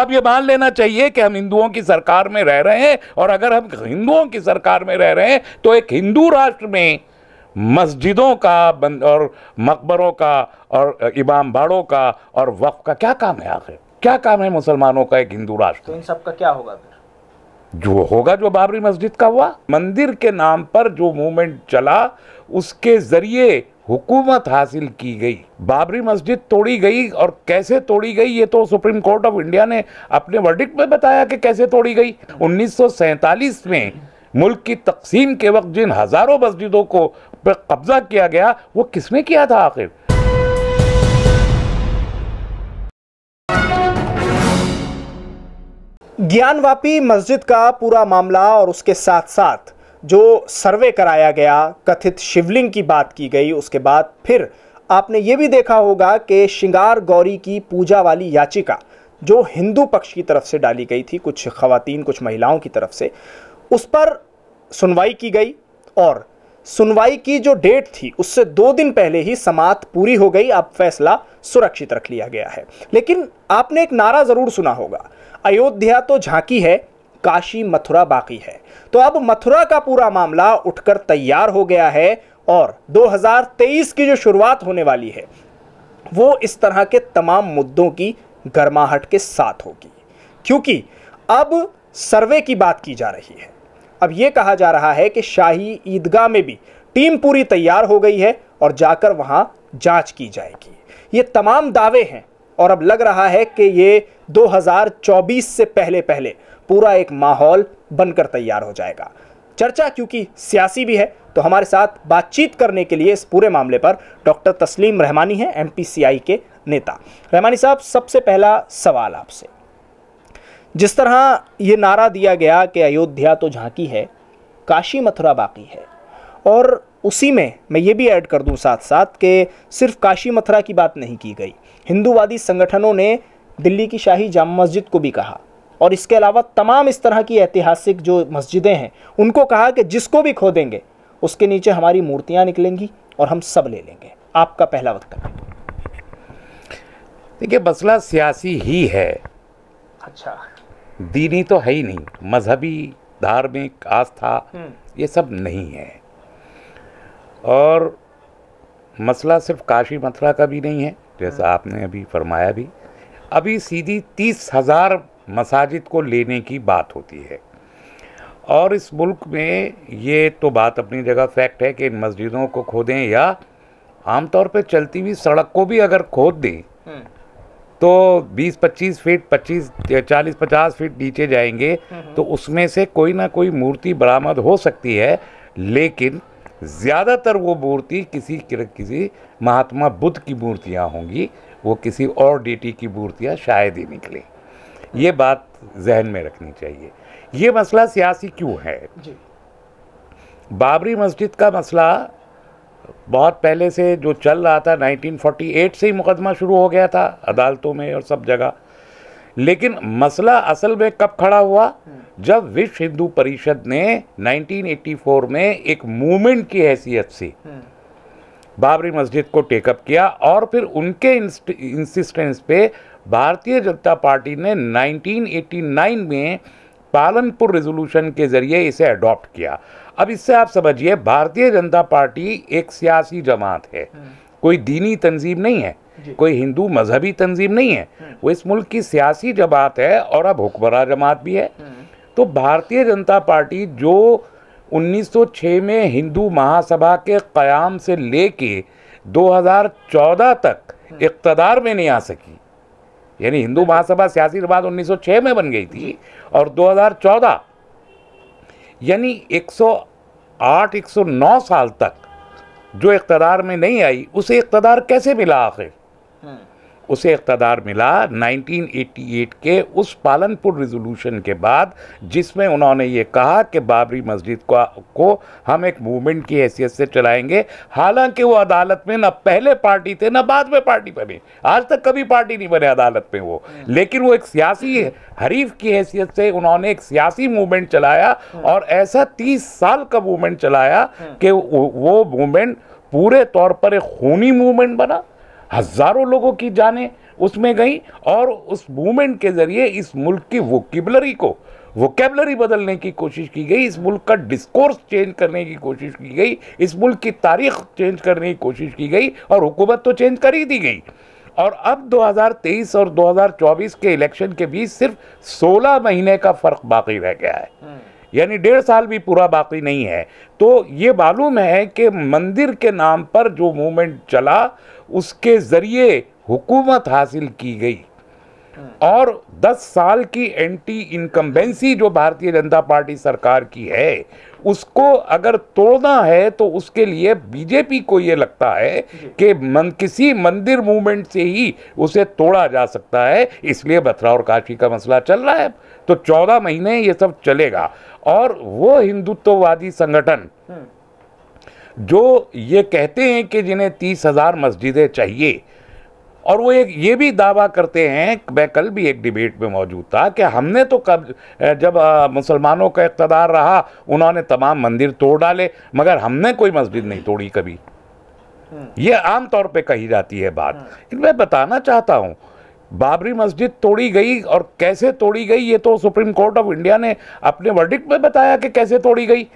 अब ये मान लेना चाहिए कि हम हिंदुओं की सरकार में रह रहे हैं और अगर हम हिंदुओं की सरकार में रह रहे हैं तो एक हिंदू राष्ट्र में मस्जिदों का बंद और मकबरों का और इमाम बाड़ों का और वक्फ का क्या काम है आखिर क्या काम है मुसलमानों का एक हिंदू राष्ट्र तो इन सब का क्या होगा फिर जो होगा जो बाबरी मस्जिद का हुआ मंदिर के नाम पर जो मूवमेंट चला उसके जरिए हुकूमत हासिल की गई बाबरी मस्जिद तोड़ी गई और कैसे तोड़ी गई ये तो सुप्रीम कोर्ट ऑफ इंडिया ने अपने वर्डिक्ट में बताया कि कैसे तोड़ी गई उन्नीस में मुल्क की तकसीम के वक्त जिन हज़ारों मस्जिदों को कब्ज़ा किया गया वो किसने किया था आखिर ज्ञानवापी मस्जिद का पूरा मामला और उसके साथ साथ जो सर्वे कराया गया कथित शिवलिंग की बात की गई उसके बाद फिर आपने ये भी देखा होगा कि श्रृंगार गौरी की पूजा वाली याचिका जो हिंदू पक्ष की तरफ से डाली गई थी कुछ खवातीन कुछ महिलाओं की तरफ से उस पर सुनवाई की गई और सुनवाई की जो डेट थी उससे दो दिन पहले ही समाप्त पूरी हो गई अब फैसला सुरक्षित रख लिया गया है लेकिन आपने एक नारा ज़रूर सुना होगा अयोध्या तो झांकी है काशी मथुरा बाकी है तो अब मथुरा का पूरा मामला उठकर तैयार हो गया है और 2023 की जो शुरुआत होने वाली है वो इस तरह के तमाम मुद्दों की गर्माहट के साथ होगी क्योंकि अब सर्वे की बात की जा रही है अब ये कहा जा रहा है कि शाही ईदगाह में भी टीम पूरी तैयार हो गई है और जाकर वहाँ जांच की जाएगी ये तमाम दावे हैं और अब लग रहा है कि ये 2024 से पहले पहले पूरा एक माहौल बनकर तैयार हो जाएगा चर्चा क्योंकि सियासी भी है तो हमारे साथ बातचीत करने के लिए इस पूरे मामले पर डॉक्टर तस्लीम रहमानी हैं एम के नेता रहमानी साहब सबसे पहला सवाल आपसे जिस तरह ये नारा दिया गया कि अयोध्या तो झांकी है काशी मथुरा बाकी है और उसी में मैं ये भी ऐड कर दूं साथ साथ कि सिर्फ काशी मथुरा की बात नहीं की गई हिंदूवादी संगठनों ने दिल्ली की शाही जामा मस्जिद को भी कहा और इसके अलावा तमाम इस तरह की ऐतिहासिक जो मस्जिदें हैं उनको कहा कि जिसको भी खो देंगे उसके नीचे हमारी मूर्तियां निकलेंगी और हम सब ले लेंगे आपका पहला वक्त देखिए मसला सियासी ही है अच्छा दीनी तो है ही नहीं मजहबी धार्मिक आस्था हम्म। ये सब नहीं है और मसला सिर्फ काशी मथुरा का भी नहीं है जैसा हम्म। आपने अभी फरमाया भी अभी सीधी तीस हज़ार मसाजिद को लेने की बात होती है और इस मुल्क में ये तो बात अपनी जगह फैक्ट है कि इन मस्जिदों को खोदें या आमतौर पर चलती हुई सड़क को भी अगर खोद दें हम्म। तो 20-25 फीट 25 40-50 फीट नीचे जाएंगे हम्म। तो उसमें से कोई ना कोई मूर्ति बरामद हो सकती है लेकिन ज़्यादातर वो मूर्ति किसी किसी महात्मा बुद्ध की मूर्तियाँ होंगी वो किसी और डेटी की मूर्तियाँ शायद ही निकलें ये बात जहन में रखनी चाहिए ये मसला सियासी क्यों है बाबरी मस्जिद का मसला बहुत पहले से जो चल रहा था 1948 से ही मुकदमा शुरू हो गया था अदालतों में और सब जगह लेकिन मसला असल में कब खड़ा हुआ हम्म। जब विश्व हिंदू परिषद ने 1984 में एक मूवमेंट की हैसियत से हम्म। बाबरी मस्जिद को टेकअप किया और फिर उनके इंसिस्टेंस पे भारतीय जनता पार्टी ने 1989 में पालनपुर रेजोल्यूशन के ज़रिए इसे अडॉप्ट किया अब इससे आप समझिए भारतीय जनता पार्टी एक सियासी जमात है हम्म। कोई दीनी तंजीम नहीं है कोई हिंदू मजहबी तंजीम नहीं है हम्म। वो इस मुल्क की सियासी जमात है और अब हुक्मरा जमात भी है हम्म। तो भारतीय जनता पार्टी जो 1906 में हिंदू महासभा के क्याम से लेके 2014 तक इकतदार में नहीं आ सकी यानी हिंदू महासभा सियासी सियासीबाद 1906 में बन गई थी और 2014 यानी 108 109 साल तक जो इकतदार में नहीं आई उसे इकतदार कैसे मिला आखिर हम्म। उसे इकतदार मिला 1988 के उस पालनपुर रिजोल्यूशन के बाद जिसमें उन्होंने ये कहा कि बाबरी मस्जिद को, को हम एक मूवमेंट की हैसियत से चलाएंगे हालांकि वो अदालत में ना पहले पार्टी थे ना बाद में पार्टी बने आज तक कभी पार्टी नहीं बने अदालत में वो हम्म। लेकिन वो एक सियासी हम्म। हरीफ की हैसियत से उन्होंने एक सियासी मूवमेंट चलाया हम्म। और ऐसा तीस साल का मूवमेंट चलाया कि वो मूवमेंट पूरे तौर पर एक खूनी मूवमेंट बना हज़ारों लोगों की जानें उसमें गई और उस मूवमेंट के ज़रिए इस मुल्क की वोकेबलरी को वोकेबलरी बदलने की कोशिश की गई इस मुल्क का डिस्कोर्स चेंज करने की कोशिश की गई इस मुल्क की तारीख चेंज करने की कोशिश की गई और हुकूमत तो चेंज कर ही दी गई और अब 2023 और 2024 के इलेक्शन के बीच सिर्फ 16 महीने का फ़र्क बाकी रह गया है हम्म। यानी डेढ़ साल भी पूरा बाकी नहीं है तो ये मालूम है कि मंदिर के नाम पर जो मूवमेंट चला उसके ज़रिए हुकूमत हासिल की गई और 10 साल की एंटी इनकम्बेंसी जो भारतीय जनता पार्टी सरकार की है उसको अगर तोड़ना है तो उसके लिए बीजेपी को ये लगता है कि मन किसी मंदिर मूवमेंट से ही उसे तोड़ा जा सकता है इसलिए बथरा और काशी का मसला चल रहा है तो चौदह महीने ये सब चलेगा और वो हिंदुत्ववादी संगठन हम्म। जो ये कहते हैं कि जिन्हें तीस हजार मस्जिदें चाहिए और वो एक ये भी दावा करते हैं मैं कल भी एक डिबेट में मौजूद था कि हमने तो कब जब मुसलमानों का इकतदार रहा उन्होंने तमाम मंदिर तोड़ डाले मगर हमने कोई मस्जिद नहीं तोड़ी कभी हम्म। ये आम तौर पे कही जाती है बात मैं हम्म। बताना चाहता हूँ बाबरी मस्जिद तोड़ी गई और कैसे तोड़ी गई ये तो सुप्रीम कोर्ट ऑफ इंडिया ने अपने वर्डिक्ट में बताया कि कैसे तोड़ी गई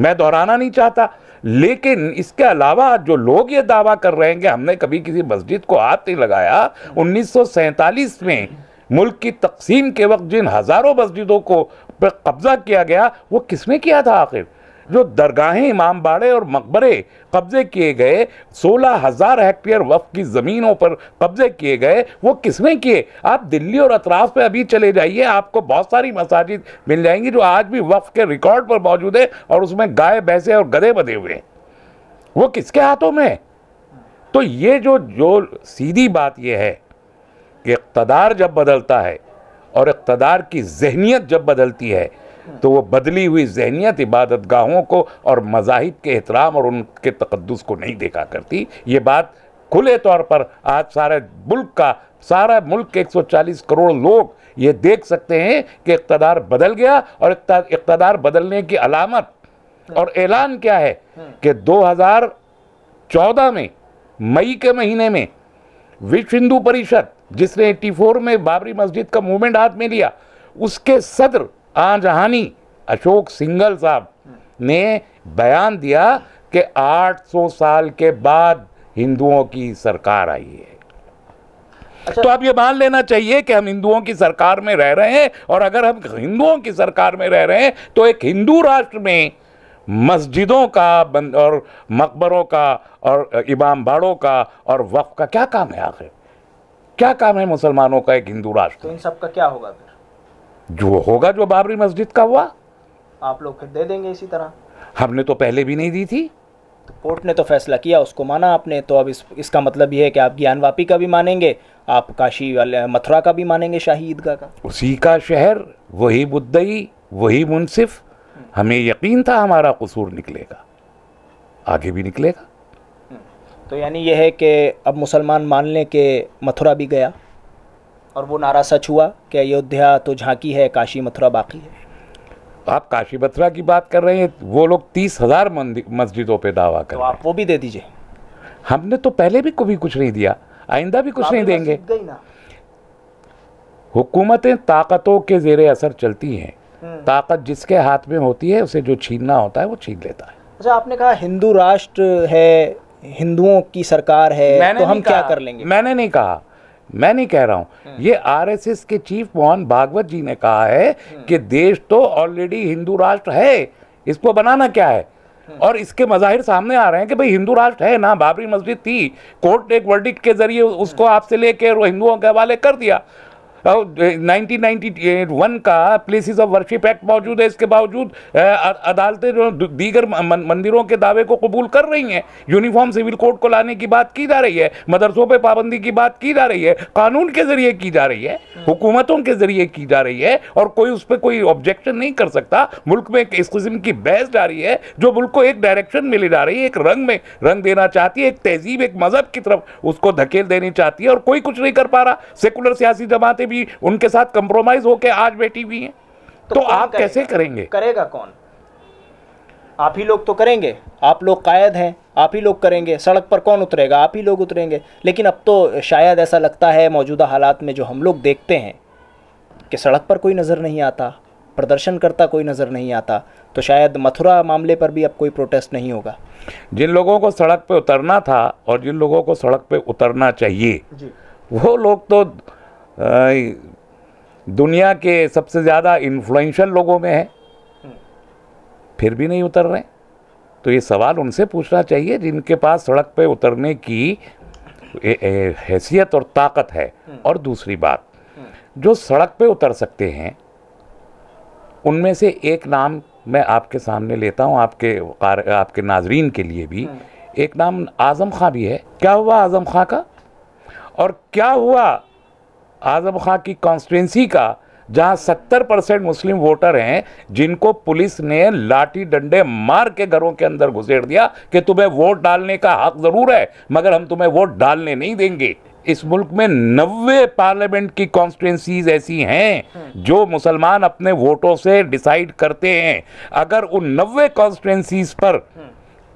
मैं दोहराना नहीं चाहता लेकिन इसके अलावा जो लोग ये दावा कर रहे हैं कि हमने कभी किसी मस्जिद को हाथ नहीं लगाया उन्नीस में मुल्क की तकसीम के वक्त जिन हज़ारों मस्जिदों को कब्ज़ा किया गया वो किसने किया था आखिर जो दरगाहें इमाम बाड़े और मकबरे कब्ज़े किए गए सोलह हज़ार हेक्टेयर वफ की ज़मीनों पर कब्ज़े किए गए वो किसने किए आप दिल्ली और अतराफ़ पे अभी चले जाइए आपको बहुत सारी मसाजिद मिल जाएंगी जो आज भी वफ के रिकॉर्ड पर मौजूद है और उसमें गाय भैंसे और गधे बधे हुए हैं वो किसके हाथों में है तो ये जो जो सीधी बात यह है कि इकतदार जब बदलता है और इकतदार की जहनीत जब बदलती है तो वो बदली हुई जहनीत इबादत गाहों को और मजाहिब के एहतराम और उनके तकदस को नहीं देखा करती ये बात खुले तौर पर आज सारे मुल्क का सारा मुल्क के 140 करोड़ लोग ये देख सकते हैं कि इकतदार बदल गया और इकतदार बदलने की अलामत और ऐलान क्या है कि 2014 में मई के महीने में विश्व हिंदू परिषद जिसने 84 में बाबरी मस्जिद का मूवमेंट हाथ में लिया उसके सदर आज जहानी अशोक सिंगल साहब ने बयान दिया कि 800 साल के बाद हिंदुओं की सरकार आई है अच्छा। तो आप ये मान लेना चाहिए कि हम हिंदुओं की सरकार में रह रहे हैं और अगर हम हिंदुओं की सरकार में रह रहे हैं तो एक हिंदू राष्ट्र में मस्जिदों का और मकबरों का और इमाम बाड़ों का और वक्फ का क्या काम है आखिर क्या काम है मुसलमानों का एक हिंदू राष्ट्र तो इन सब का क्या होगा जो होगा जो बाबरी मस्जिद का हुआ आप लोग फिर दे देंगे इसी तरह हमने तो पहले भी नहीं दी थी तो कोर्ट ने तो फैसला किया उसको माना आपने तो अब इस इसका मतलब ये है कि आप ज्ञान वापी का भी मानेंगे आप काशी वाले मथुरा का भी मानेंगे शाही ईदगाह का उसी का शहर वही बुद्धई वही मुनसिफ हमें यकीन था हमारा कसूर निकलेगा आगे भी निकलेगा हम्म। तो यानी यह है कि अब मुसलमान मान लें कि मथुरा भी गया और वो नारा सच हुआ कि अयोध्या तो झांकी है काशी मथुरा बाकी है तो आप काशी मथुरा की बात कर रहे हैं वो लोग तीस हज़ार मस्जिदों पे दावा कर तो आप वो भी दे दीजिए हमने तो पहले भी कभी कुछ नहीं दिया आइंदा भी कुछ नहीं तो देंगे हुकूमतें ताकतों के जेर असर चलती हैं हम्म। ताकत जिसके हाथ में होती है उसे जो छीनना होता है वो छीन लेता है अच्छा आपने कहा हिंदू राष्ट्र है हिंदुओं की सरकार है तो हम क्या कर लेंगे मैंने नहीं कहा मैं नहीं कह रहा हूं हम्म। ये आरएसएस के चीफ मोहन भागवत जी ने कहा है हम्म। कि देश तो ऑलरेडी हिंदू राष्ट्र है इसको बनाना क्या है हम्म। और इसके मज़ाहिर सामने आ रहे हैं कि भाई हिंदू राष्ट्र है ना बाबरी मस्जिद थी कोर्ट ने एक वर्डिक्ट के जरिए उसको आपसे लेके हिंदुओं के हवाले कर दिया नाइनटीन वन का प्लेसिस ऑफ वर्शिप एक्ट मौजूद है इसके बावजूद अदालतें जो दीगर मंदिरों के दावे को कबूल कर रही हैं यूनिफॉर्म सिविल कोड को लाने की बात की जा रही है मदरसों पर पाबंदी की बात की जा रही है कानून के जरिए की जा रही है हुकूमतों के जरिए की जा रही है और कोई उस पर कोई ऑब्जेक्शन नहीं कर सकता मुल्क में इस किस्म की बहस जा रही है जो मुल्क को एक डायरेक्शन मिले जा रही है एक रंग में रंग देना चाहती है एक तहजीब एक मजहब की तरफ उसको धकेल देनी चाहती है और कोई कुछ नहीं कर पा रहा सेकुलर सियासी जमातें भी उनके साथ कंप्रोमाइज होकर आज बैठी हुई है तो, तो आप करेगा? कैसे करेंगे करेगा कौन आप ही लोग तो करेंगे आप लोग कायद हैं आप ही लोग करेंगे सड़क पर कौन उतरेगा आप ही लोग उतरेंगे लेकिन अब तो शायद ऐसा लगता है मौजूदा हालात में जो हम लोग देखते हैं कि सड़क पर कोई नज़र नहीं आता प्रदर्शन करता कोई नज़र नहीं आता तो शायद मथुरा मामले पर भी अब कोई प्रोटेस्ट नहीं होगा जिन लोगों को सड़क पर उतरना था और जिन लोगों को सड़क पर उतरना चाहिए जी। वो लोग तो दुनिया के सबसे ज़्यादा इन्फ्लुएंशियल लोगों में है हम्म। फिर भी नहीं उतर रहे तो ये सवाल उनसे पूछना चाहिए जिनके पास सड़क पे उतरने की ए, ए, हैसियत और ताकत है हम्म। और दूसरी बात हम्म। जो सड़क पे उतर सकते हैं उनमें से एक नाम मैं आपके सामने लेता हूँ आपके आपके नाजरीन के लिए भी एक नाम आज़म खां भी है क्या हुआ आज़म खां का और क्या हुआ आज़म खां की कॉन्स्टिटेंसी का जहां 70 परसेंट मुस्लिम वोटर हैं जिनको पुलिस ने लाठी डंडे मार के घरों के अंदर घुसेड़ दिया कि तुम्हें वोट डालने का हक हाँ ज़रूर है मगर हम तुम्हें वोट डालने नहीं देंगे इस मुल्क में नब्बे पार्लियामेंट की कॉन्स्टिटेंसीज ऐसी हैं हम्म। जो मुसलमान अपने वोटों से डिसाइड करते हैं अगर उन नब्बे कॉन्स्टिटेंसीज पर हम्म।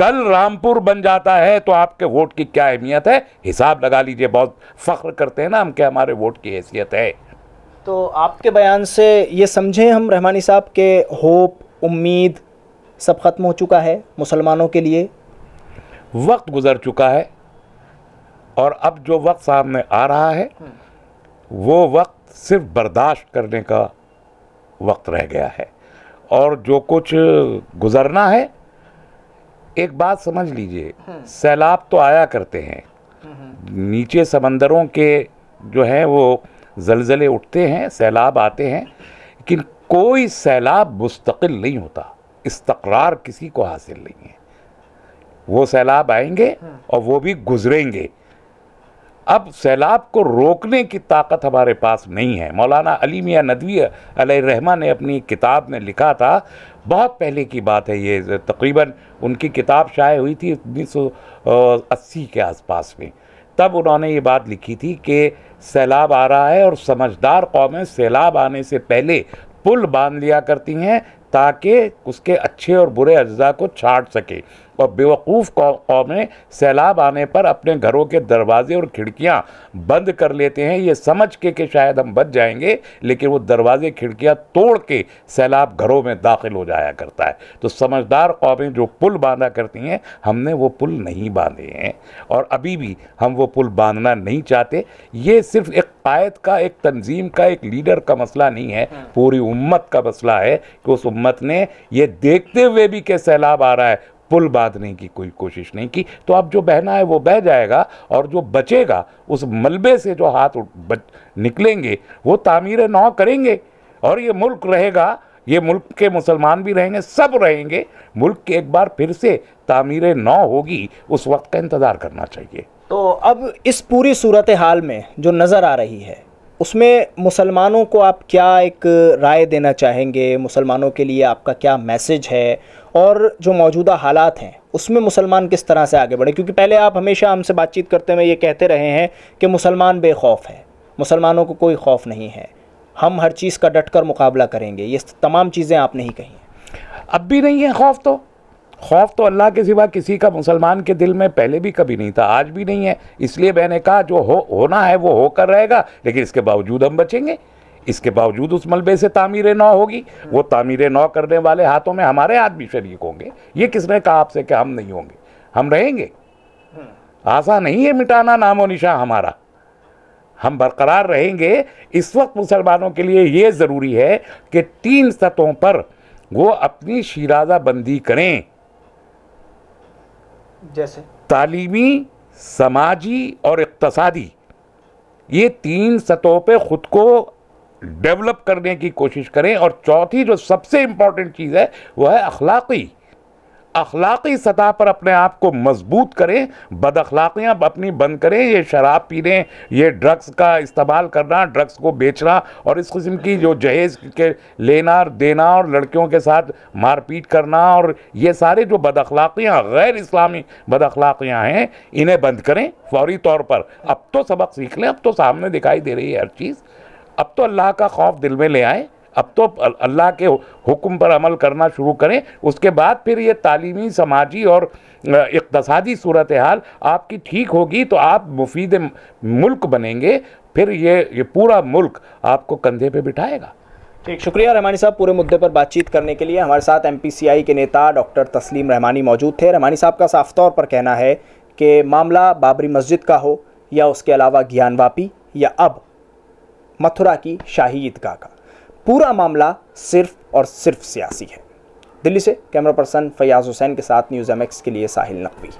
कल रामपुर बन जाता है तो आपके वोट की क्या अहमियत है हिसाब लगा लीजिए बहुत फख्र करते हैं ना हम कि हमारे वोट की हैसियत है तो आपके बयान से ये समझें हम रहमानी साहब के होप उम्मीद सब ख़त्म हो चुका है मुसलमानों के लिए वक्त गुज़र चुका है और अब जो वक्त सामने आ रहा है हम्म। वो वक्त सिर्फ बर्दाश्त करने का वक्त रह गया है और जो कुछ गुज़रना है एक बात समझ लीजिए हम्म। सैलाब तो आया करते हैं हम्म। नीचे समंदरों के जो हैं वो जलजले उठते हैं सैलाब आते हैं लेकिन कोई सैलाब मुस्तकिल नहीं होता इस्तकरार किसी को हासिल नहीं है वो सैलाब आएंगे हम्म। और वो भी गुजरेंगे अब सैलाब को रोकने की ताकत हमारे पास नहीं है मौलाना अली मियाँ नदवी रहमा ने अपनी किताब में लिखा था बहुत पहले की बात है ये तकरीबन उनकी किताब शाये हुई थी उन्नीस के आसपास में तब उन्होंने ये बात लिखी थी कि सैलाब आ रहा है और समझदार कौमें सैलाब आने से पहले पुल बांध लिया करती हैं ताकि उसके अच्छे और बुरे अज्जा को छाट सके और बेवकूफ़ कौमें सैलाब आने पर अपने घरों के दरवाजे और खिड़कियाँ बंद कर लेते हैं ये समझ के कि शायद हम बच जाएंगे लेकिन वो दरवाजे खिड़कियाँ तोड़ के सैलाब घरों में दाखिल हो जाया करता है तो समझदार कौमें जो पुल बांधा करती हैं हमने वो पुल नहीं बांधे हैं और अभी भी हम वो पुल बांधना नहीं चाहते ये सिर्फ एक कायद का एक तंजीम का एक लीडर का मसला नहीं है पूरी उम्मत का मसला है कि उस उम्मत ने ये देखते हुए भी कि सैलाब आ रहा है पुल बांधने की कोई कोशिश नहीं की तो अब जो बहना है वो बह जाएगा और जो बचेगा उस मलबे से जो हाथ बच, निकलेंगे वो तामीर नौ करेंगे और ये मुल्क रहेगा ये मुल्क के मुसलमान भी रहेंगे सब रहेंगे मुल्क के एक बार फिर से तामीर नौ होगी उस वक्त का इंतज़ार करना चाहिए तो अब इस पूरी सूरत हाल में जो नज़र आ रही है उसमें मुसलमानों को आप क्या एक राय देना चाहेंगे मुसलमानों के लिए आपका क्या मैसेज है और जो मौजूदा हालात हैं उसमें मुसलमान किस तरह से आगे बढ़े क्योंकि पहले आप हमेशा हमसे बातचीत करते हुए ये कहते रहे हैं कि मुसलमान बेखौफ है मुसलमानों को कोई खौफ नहीं है हम हर चीज़ का डट कर मुकाबला करेंगे ये तमाम चीज़ें आप नहीं कही अब भी नहीं है खौफ तो खौफ तो अल्लाह के सिवा किसी का मुसलमान के दिल में पहले भी कभी नहीं था आज भी नहीं है इसलिए मैंने कहा जो हो होना है वो होकर रहेगा लेकिन इसके बावजूद हम बचेंगे इसके बावजूद उस मलबे से तामीर नौ होगी वो तामीर नौ करने वाले हाथों में हमारे आदमी शरीक होंगे ये किसने कहा आपसे कि हम नहीं होंगे हम रहेंगे आसान नहीं है मिटाना नामो निशा हमारा हम बरकरार रहेंगे इस वक्त मुसलमानों के लिए ये ज़रूरी है कि तीन सतहों पर वो अपनी शिराजा बंदी करें जैसे तालीमी समाजी और इकतसादी ये तीन सतहों पे ख़ुद को डेवलप करने की कोशिश करें और चौथी जो सबसे इम्पॉर्टेंट चीज़ है वह है अखलाक़ी अखलाक़ी सतह पर अपने आप को मजबूत करें बद अखलाकियाँ अपनी बंद करें ये शराब पीने ये ड्रग्स का इस्तेमाल करना ड्रग्स को बेचना और इस किस्म की जो जहेज़ के लेना और देना और लड़कियों के साथ मारपीट करना और ये सारे जो बद अखलाकियाँ गैर इस्लामी बद अखलाकियाँ हैं इन्हें बंद करें फौरी तौर पर अब तो सबक सीख लें अब तो सामने दिखाई दे रही है हर चीज़ अब तो अल्लाह का खौफ दिल में ले आएँ अब तो अल्लाह के हुक्म पर अमल करना शुरू करें उसके बाद फिर ये तालीमी समाजी और इकतसादी सूरत हाल आपकी ठीक होगी तो आप मुफीद मुल्क बनेंगे फिर ये ये पूरा मुल्क आपको कंधे पे बिठाएगा ठीक शुक्रिया रहमानी साहब पूरे मुद्दे पर बातचीत करने के लिए हमारे साथ एमपीसीआई के नेता डॉक्टर तस्लीम रहमानी मौजूद थे रहमानी साहब का साफ तौर पर कहना है कि मामला बाबरी मस्जिद का हो या उसके अलावा ज्ञानवापी या अब मथुरा की शाही ईदगाह का पूरा मामला सिर्फ और सिर्फ सियासी है दिल्ली से कैमरा पर्सन फयाज हुसैन के साथ न्यूज़ एम के लिए साहिल नकवी